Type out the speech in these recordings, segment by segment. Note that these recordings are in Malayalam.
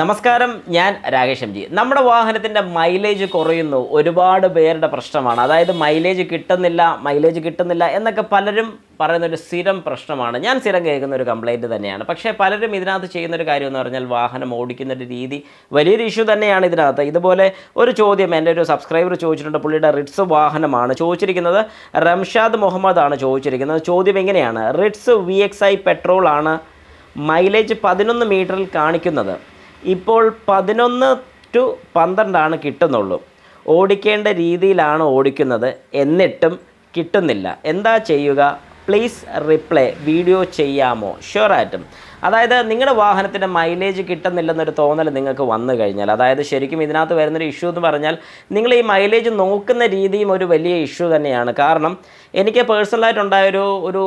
നമസ്കാരം ഞാൻ രാകേഷ് എം ജി നമ്മുടെ വാഹനത്തിൻ്റെ മൈലേജ് കുറയുന്നു ഒരുപാട് പേരുടെ പ്രശ്നമാണ് അതായത് മൈലേജ് കിട്ടുന്നില്ല മൈലേജ് കിട്ടുന്നില്ല എന്നൊക്കെ പലരും പറയുന്ന ഒരു സ്ഥിരം പ്രശ്നമാണ് ഞാൻ സ്ഥിരം കേൾക്കുന്ന ഒരു കംപ്ലൈൻറ്റ് തന്നെയാണ് പക്ഷേ പലരും ഇതിനകത്ത് ചെയ്യുന്ന ഒരു കാര്യം എന്ന് പറഞ്ഞാൽ വാഹനം ഓടിക്കുന്ന ഒരു രീതി വലിയൊരു ഇഷ്യൂ തന്നെയാണ് ഇതിനകത്ത് ഇതുപോലെ ഒരു ചോദ്യം എൻ്റെ ഒരു സബ്സ്ക്രൈബർ ചോദിച്ചിട്ടുണ്ട് പുള്ളിയുടെ റിട്സ് വാഹനമാണ് ചോദിച്ചിരിക്കുന്നത് റംഷാദ് മുഹമ്മദ് ആണ് ചോദിച്ചിരിക്കുന്നത് ചോദ്യം എങ്ങനെയാണ് റിട്സ് വി എക്സ് ഐ പെട്രോളാണ് മൈലേജ് പതിനൊന്ന് മീറ്ററിൽ കാണിക്കുന്നത് ഇപ്പോൾ പതിനൊന്ന് ടു പന്ത്രണ്ടാണ് കിട്ടുന്നുള്ളൂ ഓടിക്കേണ്ട രീതിയിലാണ് ഓടിക്കുന്നത് എന്നിട്ടും കിട്ടുന്നില്ല എന്താ ചെയ്യുക പ്ലീസ് റിപ്ലേ വീഡിയോ ചെയ്യാമോ ഷുവറായിട്ടും അതായത് നിങ്ങളുടെ വാഹനത്തിൻ്റെ മൈലേജ് കിട്ടുന്നില്ലെന്നൊരു തോന്നൽ നിങ്ങൾക്ക് വന്നു കഴിഞ്ഞാൽ അതായത് ശരിക്കും ഇതിനകത്ത് വരുന്നൊരു ഇഷ്യൂ എന്ന് പറഞ്ഞാൽ നിങ്ങൾ ഈ മൈലേജ് നോക്കുന്ന രീതിയും ഒരു വലിയ ഇഷ്യൂ തന്നെയാണ് കാരണം എനിക്ക് പേഴ്സണലായിട്ടുണ്ടായൊരു ഒരു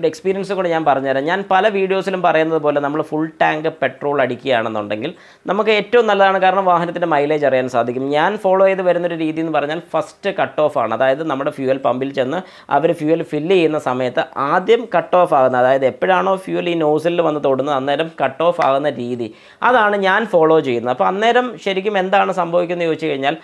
ഒരു എക്സ്പീരിയൻസ് കൂടെ ഞാൻ പറഞ്ഞുതരാം ഞാൻ പല വീഡിയോസിലും പറയുന്നത് പോലെ നമ്മൾ ഫുൾ ടാങ്ക് പെട്രോൾ അടിക്കുകയാണെന്നുണ്ടെങ്കിൽ നമുക്ക് ഏറ്റവും നല്ലതാണ് കാരണം വാഹനത്തിൻ്റെ മൈലേജ് അറിയാൻ സാധിക്കും ഞാൻ ഫോളോ ചെയ്ത് വരുന്നൊരു രീതി എന്ന് പറഞ്ഞാൽ ഫസ്റ്റ് കട്ട് ഓഫ് ആണ് അതായത് നമ്മുടെ ഫ്യൂവൽ പമ്പിൽ ചെന്ന് അവർ ഫ്യൂവൽ ഫില്ല് ചെയ്യുന്ന സമയത്ത് ആദ്യം കട്ട് ഓഫ് ആകുന്നത് അതായത് എപ്പോഴാണോ ഫ്യൂവൽ ഈ നോസിലിൽ വന്ന് തൊടുന്നത് അന്നേരം കട്ട് ഓഫ് ആകുന്ന രീതി അതാണ് ഞാൻ ഫോളോ ചെയ്യുന്നത് അപ്പോൾ അന്നേരം ശരിക്കും എന്താണ് സംഭവിക്കുന്നത് ചോദിച്ചു കഴിഞ്ഞാൽ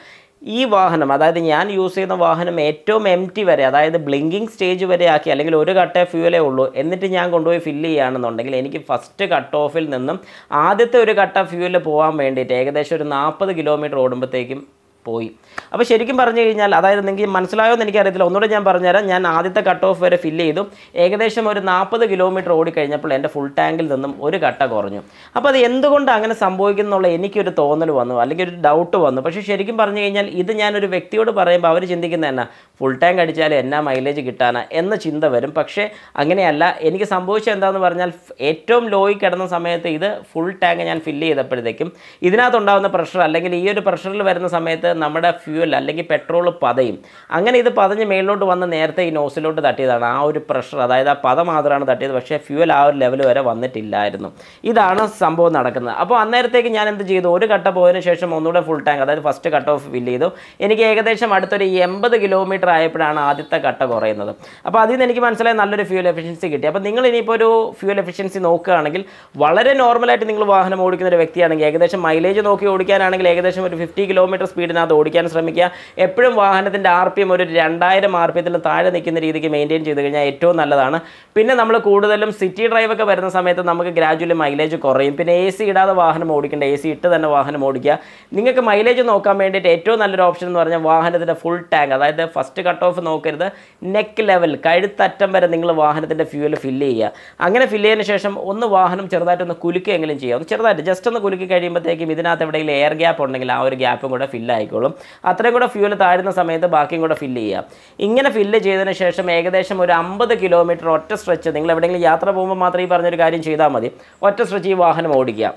ഈ വാഹനം അതായത് ഞാൻ യൂസ് ചെയ്യുന്ന വാഹനം ഏറ്റവും എം ടി വരെ അതായത് ബ്ലിങ്കിങ് സ്റ്റേജ് വരെ ആക്കി അല്ലെങ്കിൽ ഒരു കട്ടേ ഫ്യൂലേ ഉള്ളൂ എന്നിട്ട് ഞാൻ കൊണ്ടുപോയി ഫില്ല് ചെയ്യുകയാണെന്നുണ്ടെങ്കിൽ എനിക്ക് ഫസ്റ്റ് കട്ട് ഓഫിൽ നിന്നും ആദ്യത്തെ ഒരു കട്ട ഫ്യൂലിൽ പോകാൻ വേണ്ടിയിട്ട് ഏകദേശം ഒരു നാൽപ്പത് കിലോമീറ്റർ ഓടുമ്പോഴത്തേക്കും പോയി അപ്പോൾ ശരിക്കും പറഞ്ഞു കഴിഞ്ഞാൽ അതായത് നിങ്ങൾക്ക് മനസ്സിലായോ എന്ന് എനിക്കറിയത്തില്ല ഒന്നുകൂടെ ഞാൻ പറഞ്ഞുതരാം ഞാൻ ആദ്യത്തെ കട്ട് ഓഫ് വരെ ഫില്ല് ചെയ്തു ഏകദേശം ഒരു നാൽപ്പത് കിലോമീറ്റർ ഓടിക്കഴിഞ്ഞപ്പോൾ എൻ്റെ ഫുൾ ടാങ്കിൽ നിന്നും ഒരു കട്ട കുറഞ്ഞു അപ്പോൾ അത് എന്തുകൊണ്ട് അങ്ങനെ സംഭവിക്കുന്നു എന്നുള്ള എനിക്കൊരു തോന്നൽ വന്നു അല്ലെങ്കിൽ ഒരു ഡൗട്ട് വന്നു പക്ഷേ ശരിക്കും പറഞ്ഞു കഴിഞ്ഞാൽ ഇത് ഞാനൊരു വ്യക്തിയോട് പറയുമ്പോൾ അവർ ചിന്തിക്കുന്ന എന്നാ ഫുൾ ടാങ്ക് അടിച്ചാൽ എന്നാ മൈലേജ് കിട്ടാനാ എന്ന ചിന്ത വരും പക്ഷേ അങ്ങനെയല്ല എനിക്ക് സംഭവിച്ച എന്താണെന്ന് പറഞ്ഞാൽ ഏറ്റവും ലോയിൽ കിടന്ന സമയത്ത് ഇത് ഫുൾ ടാങ്ക് ഞാൻ ഫില്ല് ചെയ്തപ്പോഴത്തേക്കും ഇതിനകത്തുണ്ടാകുന്ന പ്രഷർ അല്ലെങ്കിൽ ഈ ഒരു പ്രഷറിൽ വരുന്ന സമയത്ത് നമ്മുടെ ഫ്യൂവൽ അല്ലെങ്കിൽ പെട്രോൾ പതയും അങ്ങനെ ഇത് പതഞ്ഞ് മേളിലോട്ട് വന്ന് നേരത്തെ ഈ നോസിലോട്ട് തട്ടിയതാണ് ആ ഒരു പ്രഷർ അതായത് ആ പത മാത്രമാണ് തട്ടിയത് പക്ഷേ ഫ്യൂവൽ ആ ഒരു ലെവൽ വരെ വന്നിട്ടില്ലായിരുന്നു ഇതാണ് സംഭവം നടക്കുന്നത് അപ്പോൾ അന്നേരത്തേക്ക് ഞാൻ എന്ത് ചെയ്തു ഒരു കട്ട പോയതിനു ശേഷം ഒന്നുകൂടെ ഫുൾ ടാങ്ക് അതായത് ഫസ്റ്റ് കട്ട് ഓഫ് ഫില്ല് ചെയ്തു എനിക്ക് ഏകദേശം അടുത്തൊരു എൺപത് കിലോമീറ്റർ ആയപ്പോഴാണ് ആദ്യത്തെ കട്ട കുറയുന്നത് അപ്പോൾ അതിൽ നിന്ന് എനിക്ക് മനസ്സിലായി നല്ലൊരു ഫ്യൂൽ എഫിഷ്യൻസി കിട്ടി അപ്പോൾ നിങ്ങൾ ഇനിയിപ്പോൾ ഒരു ഫ്യൂൽ എഫിഷ്യൻസി നോക്കുകയാണെങ്കിൽ വളരെ നോർമലായിട്ട് നിങ്ങൾ വാഹനം ഓടിക്കുന്ന ഒരു വ്യക്തിയാണെങ്കിൽ ഏകദേശം മൈലേജ് നോക്കി ഓടിക്കാനാണെങ്കിൽ ഏകദേശം ഒരു ഫിഫ്റ്റി കിലോമീറ്റർ സ്പീഡിന് അതിനകത്ത് ഓടിക്കാൻ ശ്രമിക്കുക എപ്പോഴും വാഹനത്തിൻ്റെ ആർ പി എം ഒരു രണ്ടായിരം ആർ പി എത്തിന് താഴെ നിൽക്കുന്ന രീതിക്ക് മെയിൻറ്റെയിൻ ചെയ്ത് കഴിഞ്ഞാൽ ഏറ്റവും നല്ലതാണ് പിന്നെ നമ്മൾ കൂടുതലും സിറ്റി ഡ്രൈവൊക്കെ വരുന്ന സമയത്ത് നമുക്ക് ഗ്രാജുവലി മൈലേജ് കുറയും പിന്നെ എ സി ഇടാതെ വാഹനം ഓടിക്കേണ്ട എ സി ഇട്ട് തന്നെ വാഹനം ഓടിക്കുക നിങ്ങൾക്ക് മൈലേജ് നോക്കാൻ വേണ്ടിയിട്ട് ഏറ്റവും നല്ലൊരു ഓപ്ഷൻ എന്ന് പറഞ്ഞാൽ വാഹനത്തിൻ്റെ ഫുൾ ടാങ്ക് അതായത് ഫസ്റ്റ് കട്ട് ഓഫ് നോക്കരുത് നെക്ക് ലെവൽ കഴുത്തറ്റം വരെ നിങ്ങൾ വാഹനത്തിൻ്റെ ഫ്യൂവൽ ഫില്ല് ചെയ്യുക അങ്ങനെ ഫില്ല് ചെയ്തതിന് ശേഷം ഒന്ന് വാഹനം ചെറുതായിട്ടൊന്ന് കുലുക്കുകയെങ്കിലും ചെയ്യുക ഒന്ന് ചെറുതായിട്ട് ജസ്റ്റ് ഒന്ന് കുലുക്കി കഴിയുമ്പോഴത്തേക്കും ഇതിനകത്ത് എവിടെയെങ്കിലും എയർ ഗ്യാപ്പ് ഉണ്ടെങ്കിൽ ആ ഒരു ഗ്യാപ്പും കൂടെ ഫില്ലായിക്കോളും ആയിക്കോളും അത്രയും കൂടെ ഫ്യൂൽ താഴുന്ന സമയത്ത് ബാക്കിയും കൂടെ ഫില്ല് ചെയ്യുക ഇങ്ങനെ ഫില്ല് ചെയ്തതിന് ശേഷം ഏകദേശം ഒരു അമ്പത് കിലോമീറ്റർ ഒറ്റ സ്ട്രെച്ച് നിങ്ങൾ എവിടെയെങ്കിലും യാത്ര പോകുമ്പോൾ മാത്രമേ ഈ പറഞ്ഞൊരു കാര്യം ചെയ്താൽ മതി ഒറ്റ സ്ട്രെച്ച് ഈ വാഹനം ഓടിക്കുക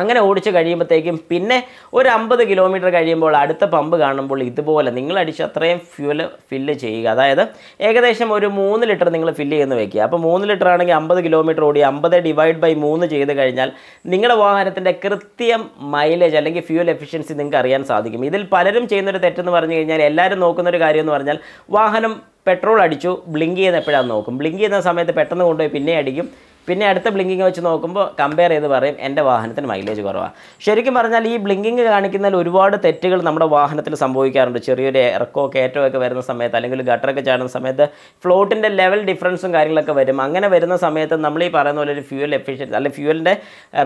അങ്ങനെ ഓടിച്ച് കഴിയുമ്പോഴത്തേക്കും പിന്നെ ഒരു അമ്പത് കിലോമീറ്റർ കഴിയുമ്പോൾ അടുത്ത പമ്പ് കാണുമ്പോൾ ഇതുപോലെ നിങ്ങൾ അടിച്ച് അത്രയും ഫ്യൂല് ഫില്ല് ചെയ്യുക അതായത് ഏകദേശം ഒരു മൂന്ന് ലിറ്റർ നിങ്ങൾ ഫില്ല് ചെയ്യുന്ന വയ്ക്കുക അപ്പോൾ മൂന്ന് ലിറ്റർ ആണെങ്കിൽ അമ്പത് കിലോമീറ്റർ ഓടി അമ്പത് ഡിവൈഡ് ബൈ മൂന്ന് ചെയ്ത് കഴിഞ്ഞാൽ നിങ്ങളുടെ വാഹനത്തിൻ്റെ കൃത്യം മൈലേജ് അല്ലെങ്കിൽ ഫ്യൂൽ എഫിഷ്യൻസി നിങ്ങൾക്ക് അറിയാൻ സാധിക്കും ഇതിൽ പലരും ചെയ്യുന്നൊരു തെറ്റെന്ന് പറഞ്ഞു കഴിഞ്ഞാൽ എല്ലാവരും നോക്കുന്നൊരു കാര്യം എന്ന് പറഞ്ഞാൽ വാഹനം പെട്രോൾ അടിച്ചു ബ്ലിങ്ക് ചെയ്യുന്ന എപ്പോഴാണ് നോക്കും ബ്ലിങ്ക് ചെയ്യുന്ന സമയത്ത് പെട്ടെന്ന് കൊണ്ടുപോയി പിന്നെ അടിക്കും പിന്നെ അടുത്ത ബ്ലിങ്കിങ് വെച്ച് നോക്കുമ്പോൾ കമ്പയർ ചെയ്ത് പറയും എൻ്റെ വാഹനത്തിന് മൈലേജ് കുറവാണ് ശരിക്കും പറഞ്ഞാൽ ഈ ബ്ലിങ്കിങ് കാണിക്കുന്നതിൽ ഒരുപാട് തെറ്റുകൾ നമ്മുടെ വാഹനത്തിൽ സംഭവിക്കാറുണ്ട് ചെറിയൊരു ഇറക്കോ ഒക്കെ വരുന്ന സമയത്ത് അല്ലെങ്കിൽ ഗട്ടറൊക്കെ ചാടുന്ന സമയത്ത് ഫ്ലോട്ടിൻ്റെ ലെവൽ ഡിഫറൻസും കാര്യങ്ങളൊക്കെ വരും അങ്ങനെ വരുന്ന സമയത്ത് നമ്മൾ ഈ പറയുന്ന പോലെ ഒരു ഫ്യൂൽ എഫിഷ്യൻസി അല്ലെങ്കിൽ ഫ്യൂലിൻ്റെ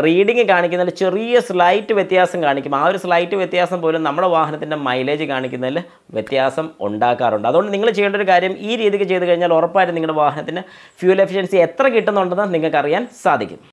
റീഡിങ് കാണിക്കുന്നതിൽ ചെറിയ സ്ലൈറ്റ് വ്യത്യാസം കാണിക്കും ആ ഒരു സ്ലൈറ്റ് വ്യത്യാസം പോലും നമ്മുടെ വാഹനത്തിൻ്റെ മൈലേജ് കാണിക്കുന്നതിൽ വ്യത്യാസം ഉണ്ടാക്കാറുണ്ട് അതുകൊണ്ട് നിങ്ങൾ ചെയ്യേണ്ട ഒരു കാര്യം ഈ രീതിക്ക് ചെയ്ത് കഴിഞ്ഞാൽ ഉറപ്പായിട്ടും നിങ്ങളുടെ വാഹനത്തിന് ഫ്യൂൽ എഫിഷ്യൻസി എത്ര കിട്ടുന്നുണ്ടെന്ന് നിങ്ങൾ നിങ്ങൾക്ക് അറിയാൻ സാധിക്കും